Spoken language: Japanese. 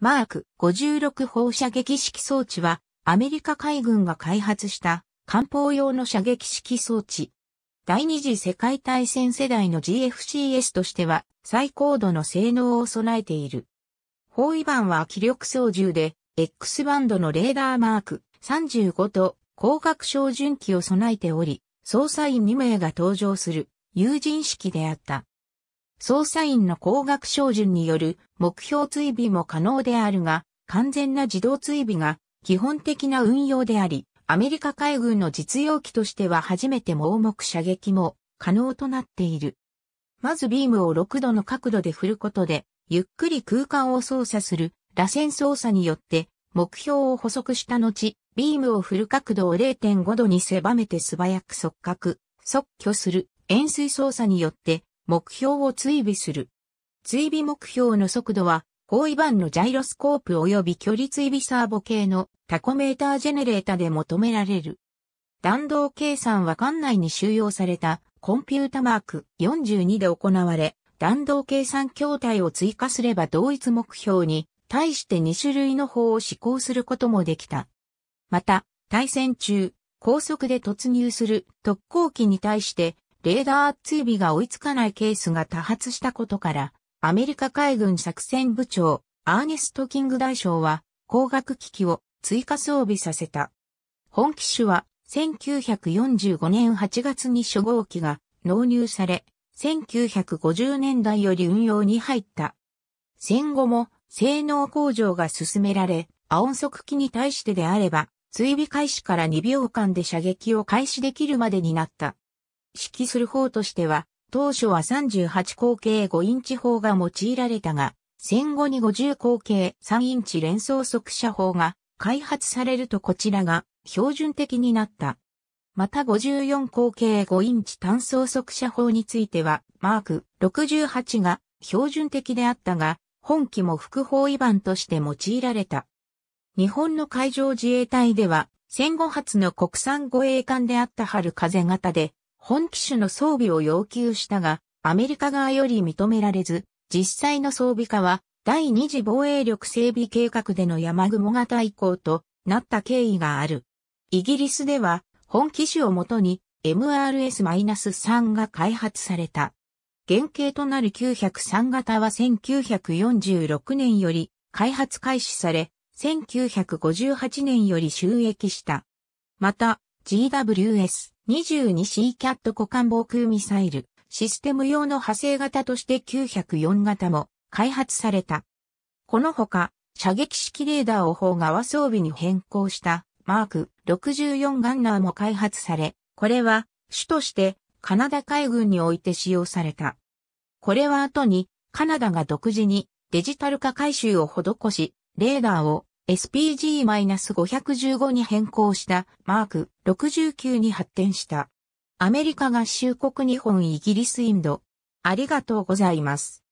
マーク56砲射撃式装置はアメリカ海軍が開発した艦砲用の射撃式装置。第二次世界大戦世代の GFCS としては最高度の性能を備えている。包囲板は気力操縦で X バンドのレーダーマーク35と光学照準器を備えており、捜査員2名が登場する有人式であった。捜査員の光学照準による目標追尾も可能であるが、完全な自動追尾が基本的な運用であり、アメリカ海軍の実用機としては初めて盲目射撃も可能となっている。まずビームを6度の角度で振ることで、ゆっくり空間を操作する螺旋操作によって目標を捕捉した後、ビームを振る角度を0.5度に狭めて素早く速角、即挙する円錐操作によって目標を追尾する。追尾目標の速度は、方位版のジャイロスコープ及び距離追尾サーボ系のタコメータージェネレータで求められる。弾道計算は館内に収容されたコンピュータマーク42で行われ、弾道計算筐体を追加すれば同一目標に対して2種類の方を施行することもできた。また、対戦中、高速で突入する特攻機に対してレーダー追尾が追いつかないケースが多発したことから、アメリカ海軍作戦部長、アーネスト・キング大将は、光学機器を追加装備させた。本機種は、1945年8月に初号機が納入され、1950年代より運用に入った。戦後も性能向上が進められ、アオン速機に対してであれば、追尾開始から2秒間で射撃を開始できるまでになった。指揮する方としては、当初は38口径5インチ砲が用いられたが、戦後に50口径3インチ連装速射砲が開発されるとこちらが標準的になった。また54口径5インチ単装速射砲については、マーク68が標準的であったが、本機も副砲違板として用いられた。日本の海上自衛隊では、戦後初の国産護衛艦であった春風型で、本機種の装備を要求したが、アメリカ側より認められず、実際の装備化は第二次防衛力整備計画での山雲型移行となった経緯がある。イギリスでは本機種をもとに MRS-3 が開発された。原型となる903型は1946年より開発開始され、1958年より収益した。また、GWS、22C キャット股間防空ミサイルシステム用の派生型として904型も開発された。このほか、射撃式レーダーを砲側装備に変更したマーク64ガンナーも開発され、これは主としてカナダ海軍において使用された。これは後にカナダが独自にデジタル化改修を施し、レーダーを SPG-515 に変更したマーク69に発展した。アメリカ合衆国日本イギリスインド。ありがとうございます。